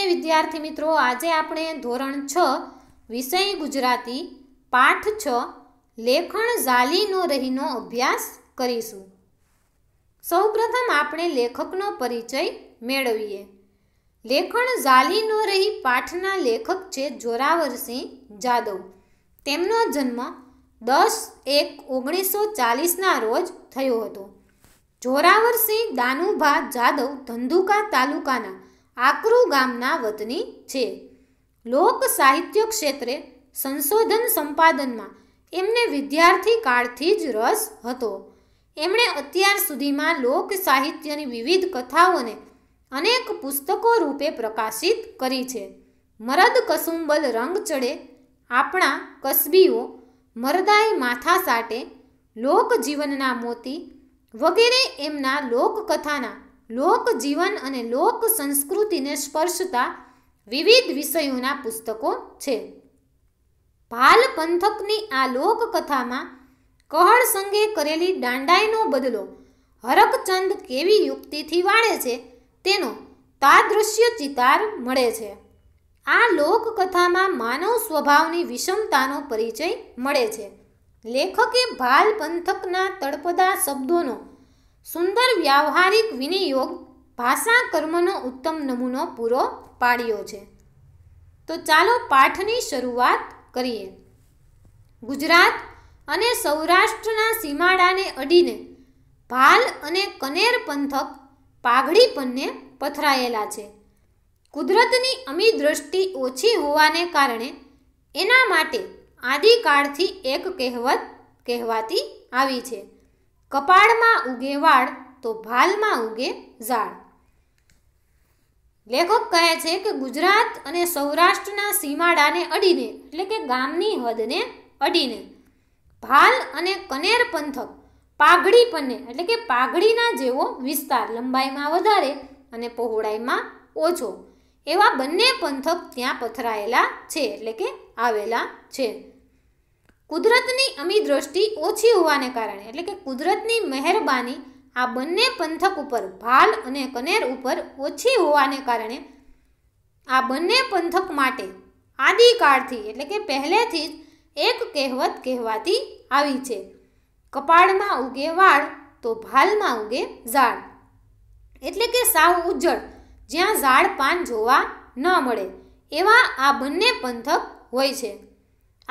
નમસ્તે વિદ્યાર્થી મિત્રો આજે આપણે ધોરણ છ વિષય ગુજરાતી પાઠ છ લેખણ ઝાલીનો રહીનો અભ્યાસ કરીશું સૌપ્રથમ આપણે લેખકનો પરિચય મેળવીએ લેખણ ઝાલીનો રહી પાઠના લેખક છે જોરાવરસિંહ જાદવ તેમનો જન્મ દસ એક ઓગણીસો ચાલીસના રોજ થયો હતો જોરાવરસિંહ દાનુભા જાદવ ધંધુકા તાલુકાના આકરુ ગામના વતની છે લોક સાહિત્ય ક્ષેત્રે સંશોધન સંપાદનમાં એમને વિદ્યાર્થી કાળથી જ રસ હતો એમણે અત્યાર સુધીમાં લોક સાહિત્યની વિવિધ કથાઓને અનેક પુસ્તકો રૂપે પ્રકાશિત કરી છે મરદ કસુંબલ રંગ ચડે આપણા કસબીઓ મરદાઈ માથા સાટે લોકજીવનના મોતી વગેરે એમના લોકકથાના લોકજીવન અને લોક સંસ્કૃતિને સ્પર્શતા વિવિધ વિષયોના પુસ્તકો છે ભાલ પંથકની આ લોકકથામાં કહળ સંગે કરેલી દાંડાઈનો બદલો હરકચંદ કેવી યુક્તિથી વાળે છે તેનો તાદૃશ્ય ચિતાર મળે છે આ લોકકથામાં માનવ સ્વભાવની વિષમતાનો પરિચય મળે છે લેખકે ભાલ પંથકના તળપદા શબ્દોનો સુંદર વ્યવહારિક વિનિયોગ ભાષા કર્મનો ઉત્તમ નમૂનો પૂરો પાડ્યો છે તો ચાલો પાઠની શરૂઆત કરીએ ગુજરાત અને સૌરાષ્ટ્રના સીમાડાને અડીને ભાલ અને કનેર પંથક પાઘડી પન્ને પથરાયેલા છે કુદરતની અમી દ્રષ્ટિ ઓછી હોવાને કારણે એના માટે આદિકાળથી એક કહેવત કહેવાતી આવી છે કપાળમાં ઉગે વાળ તો ભાલમાં ઉગે ઝાડ લેખક કહે છે કે ગુજરાત અને સૌરાષ્ટ્રના સીમાડાને અડીને એટલે કે ગામની હદને અડીને ભાલ અને કનેર પંથક પાઘડી પન્ને એટલે કે પાઘડીના જેવો વિસ્તાર લંબાઈમાં વધારે અને પહોળાઈમાં ઓછો એવા બંને પંથક ત્યાં પથરાયેલા છે એટલે કે આવેલા છે કુદરતની અમી દ્રષ્ટિ ઓછી હોવાને કારણે એટલે કે કુદરતની મહેરબાની આ બંને પંથક ઉપર ભાલ અને કનેર ઉપર ઓછી હોવાને કારણે આ બંને પંથક માટે આદિકાળથી એટલે કે પહેલેથી જ એક કહેવત કહેવાતી આવી છે કપાળમાં ઉગે વાળ તો ભાલમાં ઉગે ઝાડ એટલે કે સાવ ઉજ્જળ જ્યાં ઝાડ પાન જોવા ન મળે એવા આ બંને પંથક હોય છે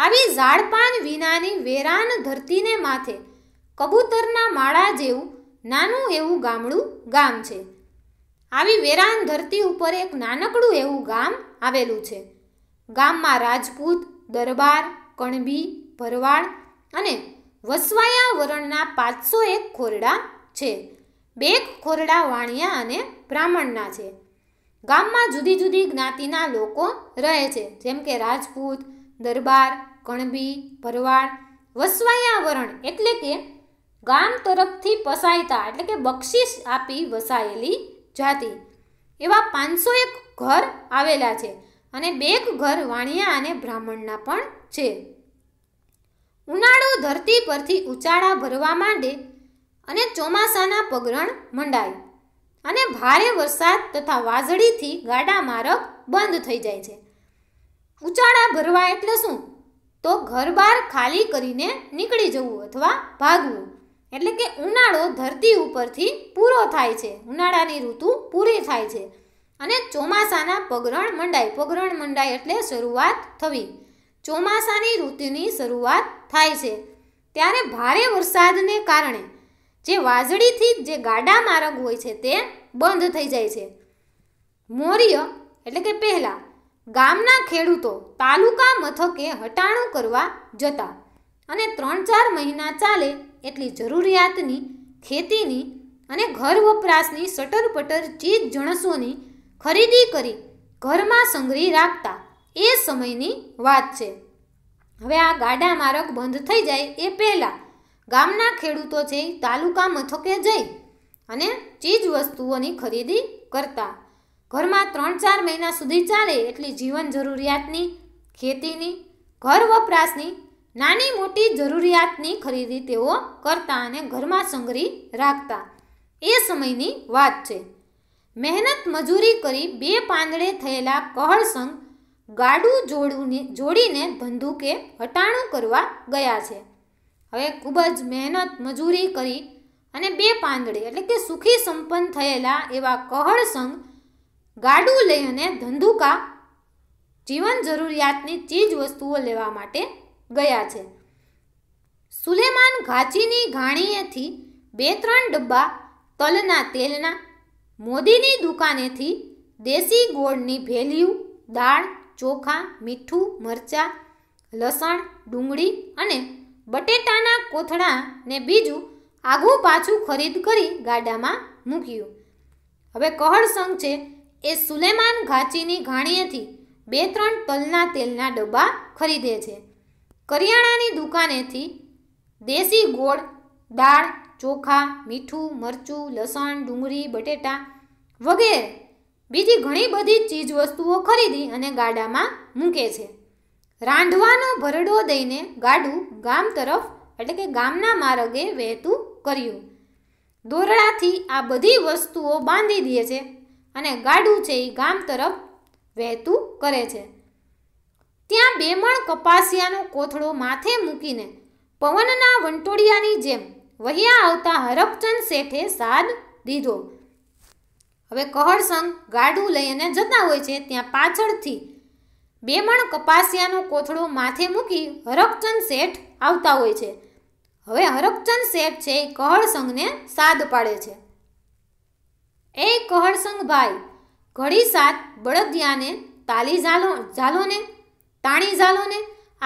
આવી ઝાડપાન વિનાની વેરાન ધરતીને માથે કબૂતરના માળા જેવું નાનું એવું ગામડું ગામ છે આવી વેરાન ધરતી ઉપર એક નાનકડું એવું ગામ આવેલું છે ગામમાં રાજપૂત દરબાર કણબી ભરવાડ અને વસવાયા વરણના પાંચસો એક ખોરડા છે બે ખોરડા વાણિયા અને બ્રાહ્મણના છે ગામમાં જુદી જુદી જ્ઞાતિના લોકો રહે છે જેમ કે રાજપૂત દરબાર કણબી ભરવાડ વસવાયા વરણ એટલે કે ગામ તરફથી પસાયતા એટલે કે બક્ષિસ આપી વસાયેલી જાતિ એવા પાંચસો એક ઘર આવેલા છે અને બે ઘર વાણિયા અને બ્રાહ્મણના પણ છે ઉનાળો ધરતી પરથી ઉચાળા ભરવા માંડે અને ચોમાસાના પગરણ મંડાય અને ભારે વરસાદ તથા વાઝળીથી ગાડા મારક બંધ થઈ જાય છે ઉચાણા ભરવા એટલે શું તો ઘર બહાર ખાલી કરીને નીકળી જવું અથવા ભાગવું એટલે કે ઉનાળો ધરતી ઉપરથી પૂરો થાય છે ઉનાળાની ઋતુ પૂરી થાય છે અને ચોમાસાના પગરણ મંડાય પગરણ મંડાય એટલે શરૂઆત થવી ચોમાસાની ઋતુની શરૂઆત થાય છે ત્યારે ભારે વરસાદને કારણે જે વાજળીથી જે ગાડા માર્ગ હોય છે તે બંધ થઈ જાય છે મૌર્ય એટલે કે પહેલાં ગામના ખેડૂતો તાલુકા મથકે હટાણું કરવા જતા અને ત્રણ ચાર મહિના ચાલે એટલી જરૂરિયાતની ખેતીની અને ઘર વપરાશની સટરપટર ચીજ જણસોની ખરીદી કરી ઘરમાં સંગ્રહી રાખતા એ સમયની વાત છે હવે આ ગાડા માર્ગ બંધ થઈ જાય એ પહેલાં ગામના ખેડૂતો છે તાલુકા મથકે જઈ અને ચીજ વસ્તુઓની ખરીદી કરતા ઘરમાં ત્રણ ચાર મહિના સુધી ચાલે એટલી જીવન જરૂરિયાતની ખેતીની ઘર વપરાશની નાની મોટી જરૂરિયાતની ખરીદી તેઓ કરતા અને ઘરમાં સંગ્રહી રાખતા એ સમયની વાત છે મહેનત મજૂરી કરી બે પાંદડે થયેલા કહળ સંઘ ગાડું જોડું જોડીને ધંધુ હટાણું કરવા ગયા છે હવે ખૂબ જ મહેનત મજૂરી કરી અને બે પાંદડે એટલે કે સુખી સંપન્ન થયેલા એવા કહળ સંઘ ગાડું લઈ અને ધંધુકા જીવન જરૂરિયાતની ચીજ વસ્તુઓ લેવા માટે ગયા છે સુલેમાન ઘાચીની ઘાણીએથી બે ત્રણ ડબ્બા તલના તેલના મોદીની દુકાનેથી દેશી ગોળની ભેલિયું દાળ ચોખા મીઠું મરચાં લસણ ડુંગળી અને બટેટાના કોથળા ને બીજું આઘું પાછું ખરીદ કરી ગાડામાં મૂક્યું હવે કહળસંગ છે એ સુલેમાન ઘાચીની ઘાણીએથી બે ત્રણ તલના તેલના ડબ્બા ખરીદે છે કરિયાણાની દુકાનેથી દેશી ગોળ દાળ ચોખા મીઠું મરચું લસણ ડુંગળી બટેટા વગેરે બીજી ઘણી બધી ચીજ વસ્તુઓ ખરીદી અને ગાડામાં મૂકે છે રાંધવાનો ભરડો દઈને ગાડું ગામ તરફ એટલે કે ગામના માર્ગે વહેતું કર્યું દોરડાથી આ બધી વસ્તુઓ બાંધી દે છે અને ગાડું છે એ ગામ તરફ વહેતું કરે છે ત્યાં બેમણ કપાસિયાનો કોથળો માથે મૂકીને પવનના વંટોળિયાની જેમ વહ્યા આવતા હરકચંદ શેઠે સાદ દીધો હવે કહળસંગ ગાડું લઈને જતા હોય છે ત્યાં પાછળથી બેમણ કપાસિયાનો કોથળો માથે મૂકી હરકચંદ શેઠ આવતા હોય છે હવે હરકચંદ શેઠ છે એ કહળસંગને સાદ પાડે છે એ ભાઈ ઘડી સાત બળદિયાને તાલી ઝાલો ઝાલોને તાણી ઝાલોને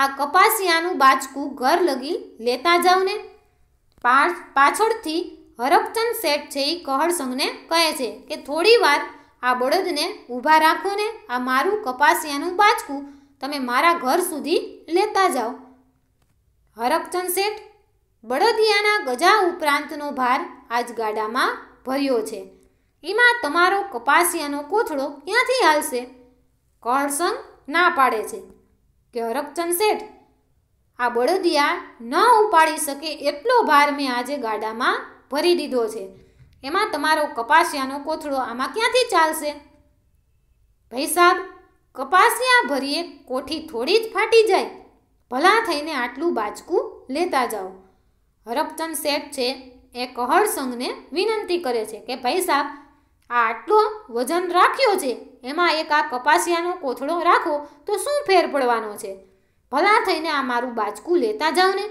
આ કપાસિયાનું બાચકું ઘર લગી લેતા જાવને પાછળથી હરકચંદ શેઠ છે એ કહરસંગને કહે છે કે થોડી વાર આ બળદને ઊભા રાખો ને આ મારું કપાસિયાનું બાચકું તમે મારા ઘર સુધી લેતા જાઓ હરકચંદ શેઠ બળદિયાના ગજા ઉપરાંતનો ભાર આજ ગાડામાં ભર્યો છે એમાં તમારો કપાસિયાનો કોથળો ક્યાંથી હાલશે કરસંગ ના પાડે છે કે હરકચંદ શેઠ આ બળદિયા ન ઉપાડી શકે એટલો ભાર મેં આજે ગાડામાં ભરી દીધો છે એમાં તમારો કપાસિયાનો કોથળો આમાં ક્યાંથી ચાલશે ભાઈ સાહેબ કપાસિયા ભરીએ કોઠી થોડી જ ફાટી જાય ભલા થઈને આટલું બાચકું લેતા જાઓ હરપચંદ શેઠ છે એ કહરસંગને વિનંતી કરે છે કે ભાઈ સાહેબ આ આટલો વજન રાખ્યો છે એમાં એક આ કપાસિયાનો કોથળો રાખો તો શું ફેર પડવાનો છે ભલા થઈને આ મારું બાજકું લેતા જાઓ ને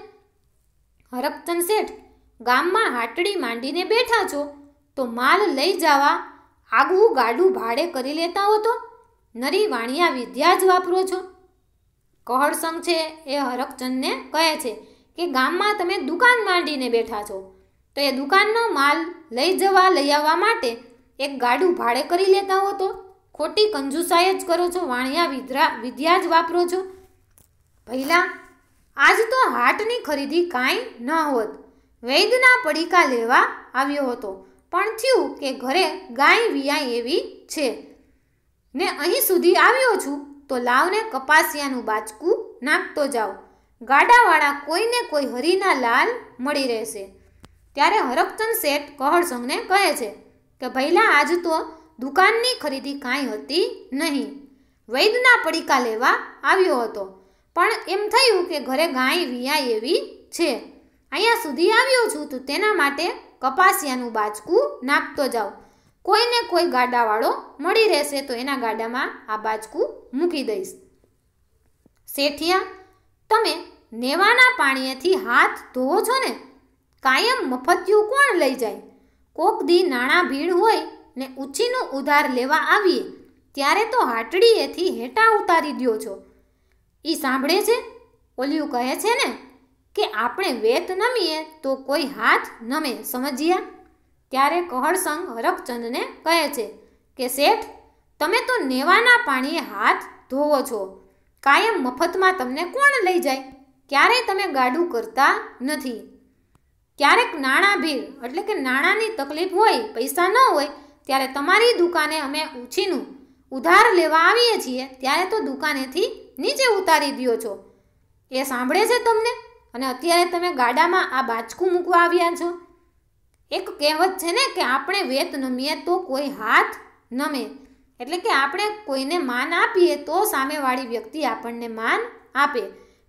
હરકચંદ શેઠ ગામમાં હાટડી માંડીને બેઠા છો તો માલ લઈ જવા આગવું ગાડું ભાડે કરી લેતા હો તો નરી વાણિયા વિદ્યા જ વાપરો છો કહળસંગ છે એ હરકચંદને કહે છે કે ગામમાં તમે દુકાન માંડીને બેઠા છો તો એ દુકાનનો માલ લઈ જવા લઈ આવવા માટે એક ગાડું ભાડે કરી લેતા હો તો ખોટી કંજુસાઈ જ કરો છો વાણિયા વિદ્રા વિદ્યા જ વાપરો છો પહેલાં આજ તો હાટની ખરીદી કાંઈ ન હોત વૈદના પડીકા લેવા આવ્યો હતો પણ થયું કે ઘરે ગાય વિયાય એવી છે ને અહીં સુધી આવ્યો છું તો લાવને કપાસિયાનું બાચકું નાખતો જાઓ ગાડાવાળા કોઈને કોઈ હરીના લાલ મળી રહેશે ત્યારે હરકચંદ શેઠ કહળસંગને કહે છે કે ભૈલા આજ તો દુકાનની ખરીદી કાંઈ હતી નહીં વૈદના પડીકા લેવા આવ્યો હતો પણ એમ થયું કે ઘરે ગાય વિયાય એવી છે અહીંયા સુધી આવ્યો છું તો તેના માટે કપાસિયાનું બાજકું નાખતો જાઉં કોઈને કોઈ ગાડાવાળો મળી રહેશે તો એના ગાડામાં આ બાજકું મૂકી દઈશ શેઠિયા તમે નેવાના પાણીએથી હાથ ધોવો છો ને કાયમ મફતિયું કોણ લઈ જાય કોક દી નાણાં ભીડ હોય ને ઉછીનું ઉધાર લેવા આવીએ ત્યારે તો હાટડીએથી હેટા ઉતારી દ્યો છો એ સાંભળે છે ઓલિયું કહે છે ને કે આપણે વેત નમીએ તો કોઈ હાથ નમે સમજ્યા ત્યારે કહળસંગ હરકચંદને કહે છે કે શેઠ તમે તો નેવાના પાણીએ હાથ ધોવો છો કાયમ મફતમાં તમને કોણ લઈ જાય ક્યારેય તમે ગાડું કરતા નથી ક્યારેક નાણાં ભીલ એટલે કે નાણાંની તકલીફ હોય પૈસા ન હોય ત્યારે તમારી દુકાને અમે ઉછીનું ઉધાર લેવા આવીએ છીએ ત્યારે તો દુકાનેથી નીચે ઉતારી દો છો એ સાંભળે છે તમને અને અત્યારે તમે ગાડામાં આ બાચકું મૂકવા આવ્યા છો એક કહેવત છે ને કે આપણે વેત નમીએ તો કોઈ હાથ નમે એટલે કે આપણે કોઈને માન આપીએ તો સામેવાળી વ્યક્તિ આપણને માન આપે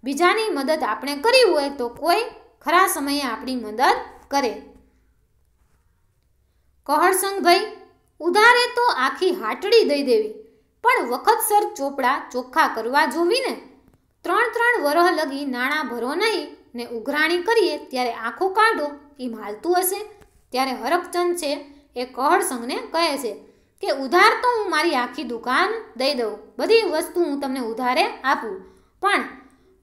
બીજાની મદદ આપણે કરી હોય તો કોઈ ખરા સમયે આપણી મદદ કરે ભાઈ ઉધારે તો આખી હાટડી દઈ દેવી પણ વખતસર ચોપડા ચોખ્ખા કરવા જોવીને ત્રણ ત્રણ વરહ લગી નાણાં ભરો નહીં ને ઉઘરાણી કરીએ ત્યારે આંખો કાઢો એ માલતું હશે ત્યારે હરકચંદ છે એ કહળસંગને કહે છે કે ઉધાર તો હું મારી આખી દુકાન દઈ દઉં બધી વસ્તુ હું તમને ઉધારે આપું પણ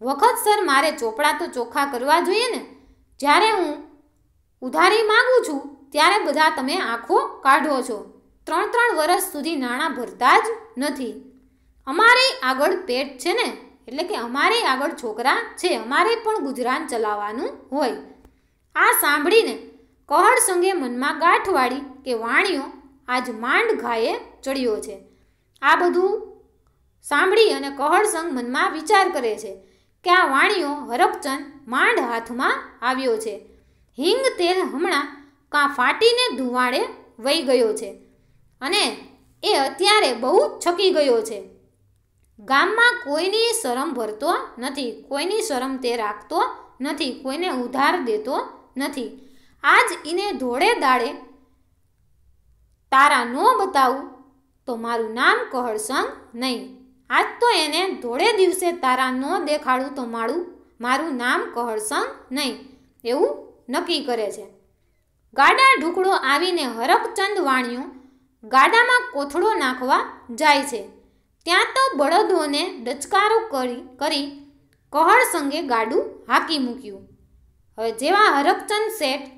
વખતસર મારે ચોપડા તો ચોખ્ખા કરવા જોઈએ ને જ્યારે હું ઉધારી માગું છું ત્યારે બધા તમે આંખો કાઢો છો ત્રણ ત્રણ વર્ષ સુધી નાણાં ભરતા જ નથી અમારે આગળ પેટ છે ને એટલે કે અમારે આગળ છોકરા છે અમારે પણ ગુજરાન ચલાવવાનું હોય આ સાંભળીને કહળ સંગે મનમાં ગાંઠવાળી કે વાણીઓ આજ માંડ ઘાયે ચડ્યો છે આ બધું સાંભળી અને કહળ સંઘ મનમાં વિચાર કરે છે કે આ વાણિયો હરકચંદ માંડ હાથમાં આવ્યો છે હિંગ તેલ હમણાં કાં ફાટીને ધુવાડે વહી ગયો છે અને એ અત્યારે બહુ છકી ગયો છે ગામમાં કોઈની શરમ ભરતો નથી કોઈની શરમ તે રાખતો નથી કોઈને ઉધાર દેતો નથી આજ એને ધોળે દાડે તારા ન બતાવું તો મારું નામ કહળસંગ નહીં આજ તો એને ધોળે દિવસે તારા ન દેખાડું તો મારું મારું નામ કહળસન નહીં એવું નક્કી કરે છે ગાડા ઢુકડો આવીને હરકચંદ વાણિયો ગાડામાં કોથળો નાખવા જાય છે ત્યાં તો બળદોને ડચકારો કરી કરી કહળ સંગે ગાડું હાકી મૂક્યું હવે જેવા હરકચંદ શેઠ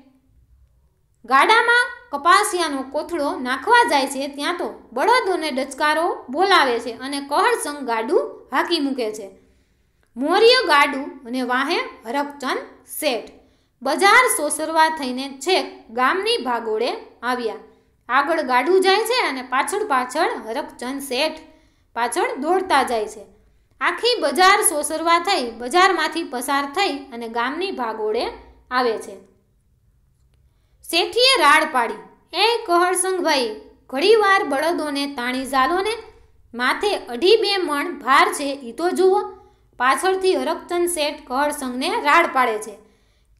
ગાડામાં કપાસિયાનો કોથળો નાખવા જાય છે ત્યાં તો બળદોને ડચકારો બોલાવે છે અને કહળસંગ ગાડું હાકી મૂકે છે મોર્ય ગાડું અને વાહે હરકચંદ શેઠ બજાર સોસરવા થઈને છેક ગામની ભાગોળે આવ્યા આગળ ગાડું જાય છે અને પાછળ પાછળ હરકચંદ શેઠ પાછળ દોડતા જાય છે આખી બજાર સોસરવા થઈ બજારમાંથી પસાર થઈ અને ગામની ભાગોળે આવે છે શેઠીએ રાડ પાડી હે કહળસંગભાઈ ઘડીવાર બળદોને તાણી ઝાલોને માથે અઢી બે મણ ભાર છે એ તો જુઓ પાછળથી હરકચંદ શેઠ કહળસંગને રાડ પાડે છે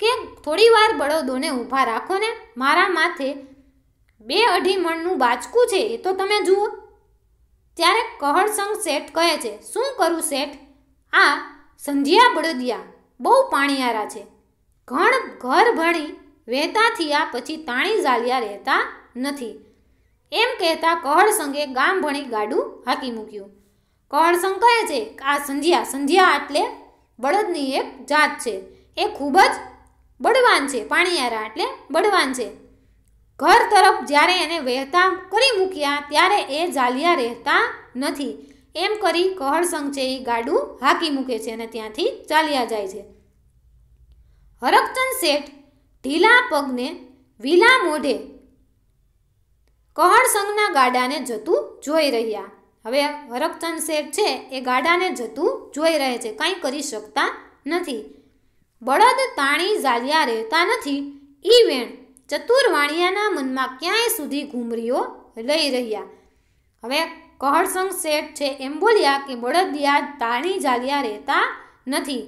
કે થોડીવાર બળદોને ઊભા રાખો ને મારા માથે બે અઢી મણનું બાચકું છે એ તો તમે જુઓ ત્યારે કહળસંગ શેઠ કહે છે શું કરું શેઠ આ સંધ્યા બળદિયા બહુ પાણીયારા છે ઘણ ઘર ભણી વહેતા થયા પછી તાણી ઝાલિયા રહેતા નથી એમ કહેતા કહળસંગે ગામ ભણી ગાડું હાકી મૂક્યું કહળસંગ કહે છે કે આ સંધ્યા સંધિયા એટલે બળદની એક જાત છે એ ખૂબ જ બળવાન છે પાણીયારા એટલે બળવાન છે ઘર તરફ જ્યારે એને વહેતા કરી મૂક્યા ત્યારે એ ઝાલિયા રહેતા નથી એમ કરી કહળસંગ છે એ ગાડું હાકી મૂકે છે અને ત્યાંથી ચાલ્યા જાય છે હરકચંદ શેઠ ઢીલા પગને વિલા મોઢે કહળ સંઘના ગાડાને જતું જોઈ રહ્યા હવે હરકચંદ શેઠ છે એ ગાડાને જતું જોઈ રહે છે કંઈ કરી શકતા નથી બળદ તાણી ઝાલિયા રહેતા નથી ઈ વેણ ચતુર વાણિયાના મનમાં ક્યાંય સુધી ઘૂમરીઓ લઈ રહ્યા હવે કહળસંગ શેઠ છે એમ બોલ્યા કે બળદિયા તાણી ઝાલિયા રહેતા નથી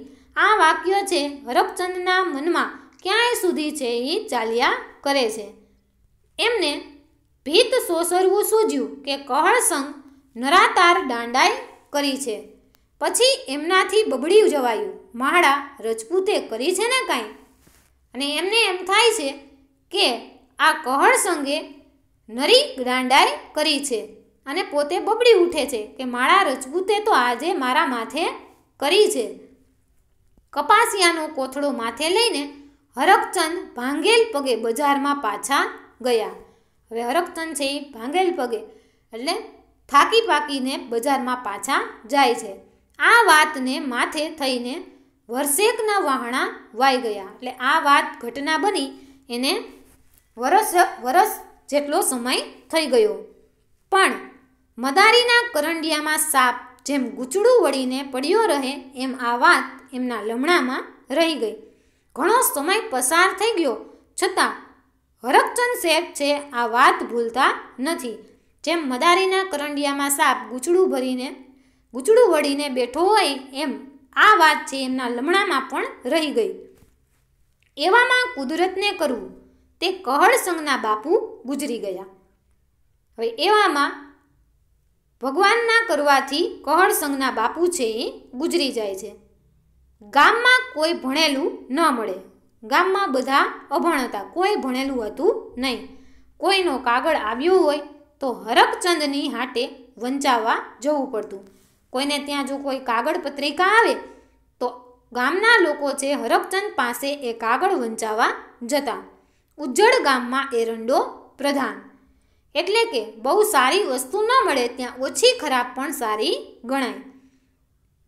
આ વાક્ય છે હરકચંદના મનમાં ક્યાંય સુધી છે એ ચાલ્યા કરે છે એમને ભીત સોસરવું સૂજ્યું કે કહળસંગ નરાતાર દાંડાઈ કરી છે પછી એમનાથી બબડ્યું જવાયું માળા રજપૂતે કરી છે ને કાંઈ અને એમને એમ થાય છે કે આ કહળસંગે નરી દાંડાઈ કરી છે અને પોતે બબડી ઉઠે છે કે માળા રજપૂતે તો આજે મારા માથે કરી છે કપાસિયાનો કોથળો માથે લઈને હરકચંદ ભાંગેલ પગે બજારમાં પાછા ગયા હવે હરકચંદ છે એ ભાંગેલ પગે એટલે થાકી પાકીને બજારમાં પાછા જાય છે આ વાતને માથે થઈને વર્ષેકના વહાણા વાઈ ગયા એટલે આ વાત ઘટના બની એને વરસ વરસ જેટલો સમય થઈ ગયો પણ મદારીના કરંડિયામાં સાપ જેમ ગૂંચડું વળીને પડ્યો રહે એમ આ વાત એમના લમણામાં રહી ગઈ ઘણો સમય પસાર થઈ ગયો છતાં હરકચંદ શેઠ છે આ વાત ભૂલતા નથી જેમ મદારીના કરંડિયામાં સાપ ગૂંચડું ભરીને ગૂંચડું વળીને બેઠો હોય એમ આ વાત છે એમના લમણામાં પણ રહી ગઈ એવામાં કુદરતને કરવું તે કહળસંગના બાપુ ગુજરી ગયા હવે એવામાં ભગવાનના કરવાથી કહળસંગના બાપુ છે એ ગુજરી જાય છે ગામમાં કોઈ ભણેલું ન મળે ગામમાં બધા અભણ હતા કોઈ ભણેલું હતું નહીં કોઈનો કાગળ આવ્યો હોય તો હરકચંદની હાટે વંચાવવા જવું પડતું કોઈને ત્યાં જો કોઈ કાગળ પત્રિકા આવે તો ગામના લોકો છે હરકચંદ પાસે એ કાગળ વંચાવવા જતા ઉજ્જડ ગામમાં એરંડો પ્રધાન એટલે કે બહુ સારી વસ્તુ ન મળે ત્યાં ઓછી ખરાબ પણ સારી ગણાય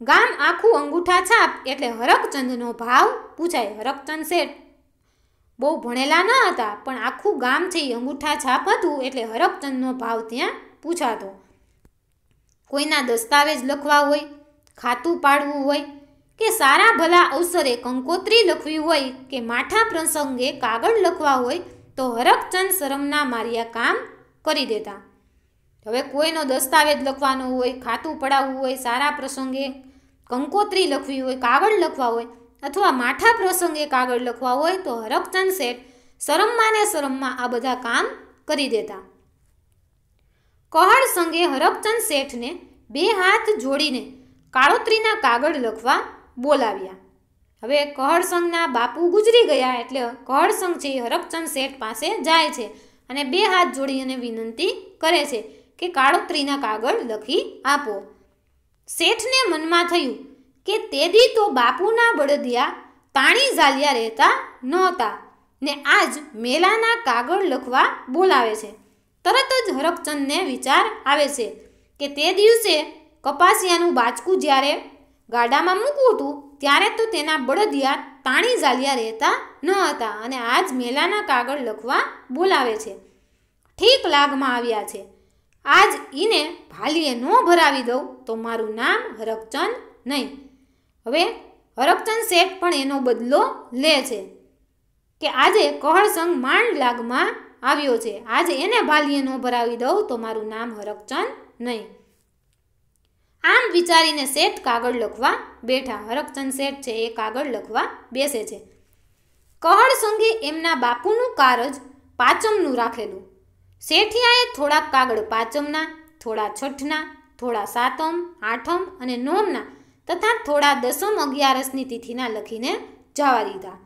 ગામ આખું અંગૂઠા છાપ એટલે હરકચંદનો ભાવ પૂછાય હરકચંદ શેઠ બહુ ભણેલા ન હતા પણ આખું ગામ છે એ અંગૂઠા છાપ હતું એટલે હરકચંદનો ભાવ ત્યાં પૂછાતો કોઈના દસ્તાવેજ લખવા હોય ખાતું પાડવું હોય કે સારા ભલા અવસરે કંકોત્રી લખવી હોય કે માઠા પ્રસંગે કાગળ લખવા હોય તો હરકચંદ શરમના માર્યા કામ કરી દેતા હવે કોઈનો દસ્તાવેજ લખવાનો હોય ખાતું પડાવવું હોય સારા પ્રસંગે કંકોત્રી લખવી હોય કાગળ લખવા હોય અથવા માઠા પ્રસંગે કાગળ લખવા હોય તો હરકચંદ શેઠ શરમમાં ને શરમમાં આ બધા કામ કરી દેતા કહળ સંગે હરકચંદ શેઠને બે હાથ જોડીને કાળોત્રીના કાગળ લખવા બોલાવ્યા હવે કહળસંઘના બાપુ ગુજરી ગયા એટલે કહળસંઘ છે એ હરકચંદ શેઠ પાસે જાય છે અને બે હાથ જોડી અને વિનંતી કરે છે કે કાળોત્રીના કાગળ લખી આપો શેઠને મનમાં થયું કે તેદી તો બાપુના બળદિયા તાણી ઝાલિયા રહેતા નહોતા ને આજ મેલાના કાગળ લખવા બોલાવે છે તરત જ હરકચંદને વિચાર આવે છે કે તે દિવસે કપાસિયાનું બાચકું જ્યારે ગાડામાં મૂકવું હતું ત્યારે તો તેના બળદિયા તાણી ઝાલિયા રહેતા ન હતા અને આજ મેલાના કાગળ લખવા બોલાવે છે ઠીક લાગમાં આવ્યા છે આજ એને ભાલીએ ન ભરાવી દઉં તો મારું નામ હરકચંદ નહીં હવે હરકચંદ શેઠ પણ એનો બદલો લે છે કે આજે કહળસંગ માંડ લાગમાં આવ્યો છે આજે એને ભાલીએ ન ભરાવી દઉં તો મારું નામ હરકચંદ નહીં આમ વિચારીને શેઠ કાગળ લખવા બેઠા હરકચંદ શેઠ છે એ કાગળ લખવા બેસે છે કહળસંગે એમના બાપુનું કારજ પાચમનું રાખેલું શેઠિયાએ થોડા કાગળ પાંચમના થોડા છઠ્ઠના થોડા સાતમ આઠમ અને નોમના તથા થોડા દસમ અગિયારસની તિથિના લખીને જવા દીધા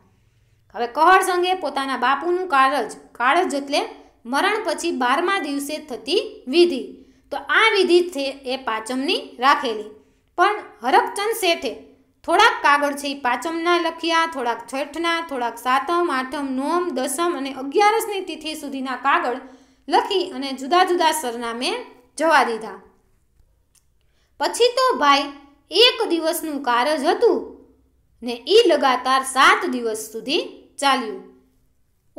હવે કહર સંઘે પોતાના બાપુનું કાળજ કાળજ એટલે મરણ પછી બારમા દિવસે થતી વિધિ તો આ વિધિ છે એ પાંચમની રાખેલી પણ હરકચંદ શેઠે થોડાક કાગળ છે એ પાંચમના લખ્યા થોડાક છઠ્ઠના થોડાક સાતમ આઠમ નોમ દસમ અને અગિયારસની તિથિ સુધીના કાગળ લખી અને જુદા જુદા સરનામે જવા દીધા પછી તો ભાઈ એક દિવસનું કારજ હતું ને એ લગાતાર સાત દિવસ સુધી ચાલ્યું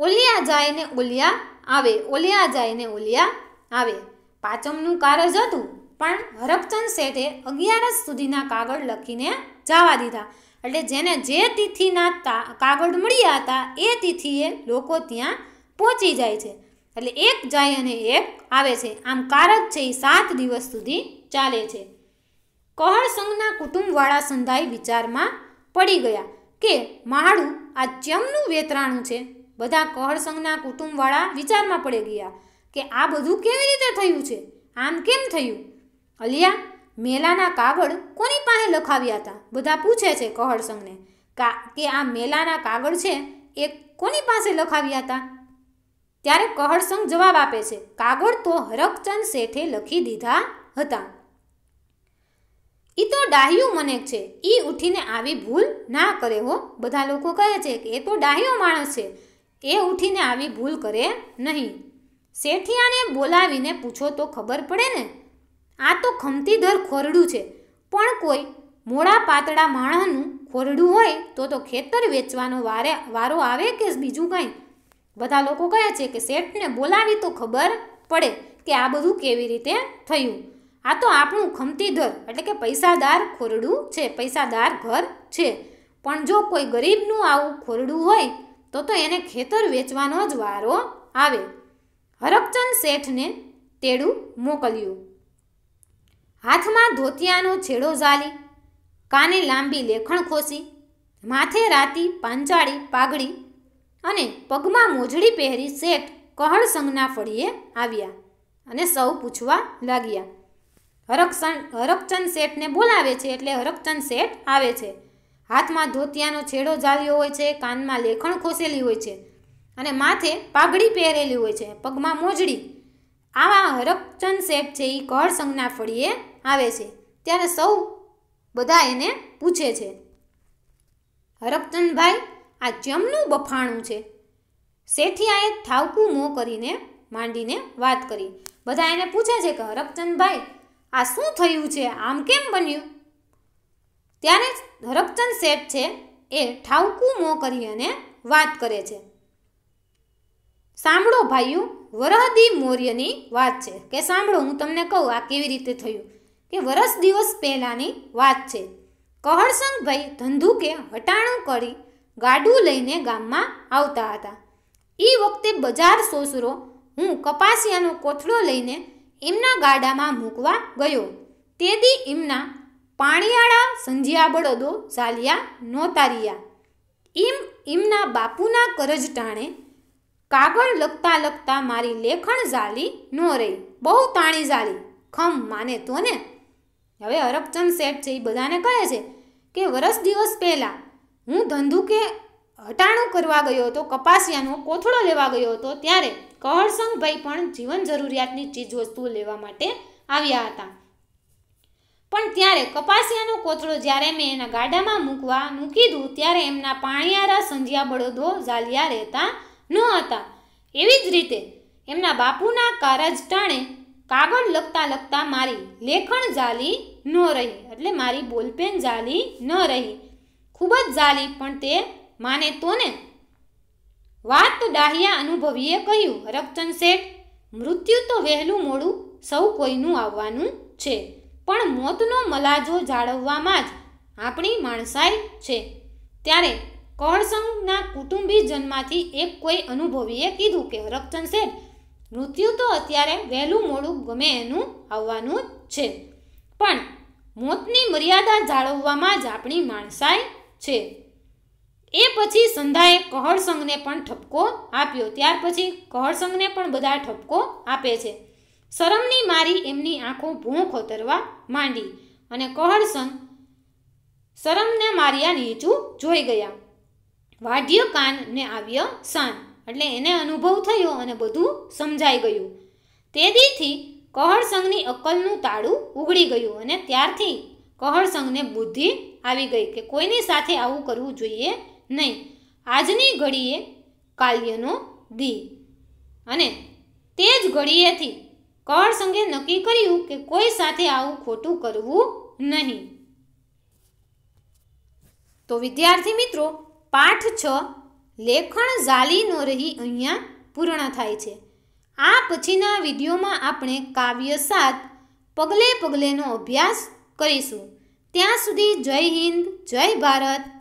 ઓલિયા જાય ને ઓલિયા આવે ઓલિયા જાય ને ઓલિયા આવે પાંચમનું કારજ હતું પણ હરપચંદ શેઠે અગિયારસ સુધીના કાગળ લખીને જવા દીધા એટલે જેને જે તિથિના કાગળ મળ્યા હતા એ તિથિએ લોકો ત્યાં પહોંચી જાય છે એટલે એક જાય અને એક આવે છે આમ કારજ છે એ સાત દિવસ સુધી ચાલે છે કહળસંઘના કુટુંબવાળા સંધાઈ વિચારમાં પડી ગયા કે માળું આ ચમનું વેતરાણું છે બધા કહળસંઘના કુટુંબવાળા વિચારમાં પડી ગયા કે આ બધું કેવી રીતે થયું છે આમ કેમ થયું અલિયા મેલાના કાગળ કોની પાસે લખાવ્યા હતા બધા પૂછે છે કહળસંઘને કા કે આ મેલાના કાગળ છે એ કોની પાસે લખાવ્યા હતા ત્યારે કહળસંગ જવાબ આપે છે કાગળ તો હરકચંદ શેઠે લખી દીધા હતા એ તો ડાહ્યું મનેક છે એ ઉઠીને આવી ભૂલ ના કરે હો બધા લોકો કહે છે કે એ તો ડાહ્યો માણસ છે એ ઉઠીને આવી ભૂલ કરે નહીં શેઠિયાને બોલાવીને પૂછો તો ખબર પડે ને આ તો ખમતીધર ખોરડું છે પણ કોઈ મોડા પાતળા માણસનું ખોરડું હોય તો તો ખેતર વેચવાનો વારે વારો આવે કે બીજું કંઈ બધા લોકો કહે છે કે શેઠને બોલાવી તો ખબર પડે કે આ બધું કેવી રીતે થયું આ તો આપણું ખમતીધર એટલે કે પૈસાદાર ખોરડું છે પૈસાદાર ઘર છે પણ જો કોઈ ગરીબનું આવું ખોરડું હોય તો તો એને ખેતર વેચવાનો જ વારો આવે હરકચંદ શેઠને તેડું મોકલ્યું હાથમાં ધોતિયાનો છેડો ઝાલી કાને લાંબી લેખણ ખોસી માથે રાતી પાંચાળી પાઘડી અને પગમાં મોજડી પહેરી શેઠ કહણસંગના ફળીએ આવ્યા અને સૌ પૂછવા લાગ્યા હરકસણ હરકચંદ શેઠને બોલાવે છે એટલે હરકચંદ શેઠ આવે છે હાથમાં ધોતિયાનો છેડો જાવ્યો હોય છે કાનમાં લેખણ ખોસેલી હોય છે અને માથે પાઘડી પહેરેલી હોય છે પગમાં મોજડી આવા હરકચંદ શેઠ છે એ કહળસંગના ફળીએ આવે છે ત્યારે સૌ બધા એને પૂછે છે હરકચંદભાઈ આ જમનું બફાણું છે શેઠિયાએ થાવકું મોં કરીને માંડીને વાત કરી બધા એને પૂછે છે કે હરપચંદભાઈ આ શું થયું છે આમ કેમ બન્યું ત્યારે હરપચંદ શેઠ છે એ ઠાવકું મોં કરી અને વાત કરે છે સાંભળો ભાઈઓ વરહદી મૌર્યની વાત છે કે સાંભળો હું તમને કહું આ કેવી રીતે થયું કે વરસ દિવસ પહેલાંની વાત છે કહળસંગભાઈ ધંધુકે હટાણું કરી ગાડું લઈને ગામમાં આવતા હતા એ વખતે બજાર સોસરો હું કપાસિયાનો કોથળો લઈને એમના ગાડામાં મૂકવા ગયો તેદી એમના પાણીયાળા સંધિયા બળદો ઝાલિયા ચાલ્યા નોતારિયા એમ એમના બાપુના કરજ ટાણે કાગળ લખતા લખતા મારી લેખણ ઝાલી ન રહી બહુ તાણી ઝાલી ખમ માને તો ને હવે હરકચંદ શેઠ છે એ બધાને કહે છે કે વરસ દિવસ પહેલાં હું ધંધુકે હટાણું કરવા ગયો હતો કપાસિયાનો કોથળો લેવા ગયો હતો ત્યારે કહરસંગભાઈ પણ જીવન જરૂરિયાતની ચીજવસ્તુઓ લેવા માટે આવ્યા હતા પણ ત્યારે કપાસિયાનો કોથળો જ્યારે મેં એના ગાડામાં મૂકવા મૂકી દઉં ત્યારે એમના પાણિયારા સંધિયા બળદો ઝાલિયા રહેતા ન હતા એવી જ રીતે એમના બાપુના કારજ ટાણે કાગળ લખતા લખતા મારી લેખણ ઝાલી ન રહી એટલે મારી બોલપેન ઝાલી ન રહી ખૂબ જ ઝાલી પણ તે માને તો ને વાત ડાહિયા અનુભવીએ કહ્યું રક્ષણ શેઠ મૃત્યુ તો વહેલું મોડું સૌ કોઈનું આવવાનું છે પણ મોતનો મલાજો જાળવવામાં જ આપણી માણસાઈ છે ત્યારે કહળસંગના કુટુંબીજનમાંથી એક કોઈ અનુભવીએ કીધું કે રક્ષણ શેઠ મૃત્યુ તો અત્યારે વહેલું મોડું ગમે એનું આવવાનું છે પણ મોતની મર્યાદા જાળવવામાં જ આપણી માણસાઈ છે એ પછી સંધાએ કહળસંઘને પણ ઠપકો આપ્યો ત્યાર પછી કહળસંઘને પણ બધા ઠપકો આપે છે શરમની મારી એમની આંખો ભૂં ખોતરવા માંડી અને કહળસંઘ શરમને માર્યા નીચું જોઈ ગયા વાઢ્ય કાનને ને આવ્ય શાન એટલે એને અનુભવ થયો અને બધું સમજાઈ ગયું તેથી કહળસંઘની અક્કલનું તાળું ઉગડી ગયું અને ત્યારથી કહળસંગને બુદ્ધિ આવી ગઈ કે કોઈની સાથે આવું કરવું જોઈએ નહીં આજની ઘડીએ કાલ્યનો દી અને તે જ ઘડીએથી કહળસંગે નક્કી કર્યું કે કોઈ સાથે આવું ખોટું કરવું નહીં તો વિદ્યાર્થી મિત્રો પાઠ છ લેખણ ઝાલી નો રહી અહીંયા પૂર્ણ થાય છે આ પછીના વિડીયોમાં આપણે કાવ્ય સાત પગલે પગલેનો અભ્યાસ કરીશું ત્યાં સુધી જય હિન્દ જય ભારત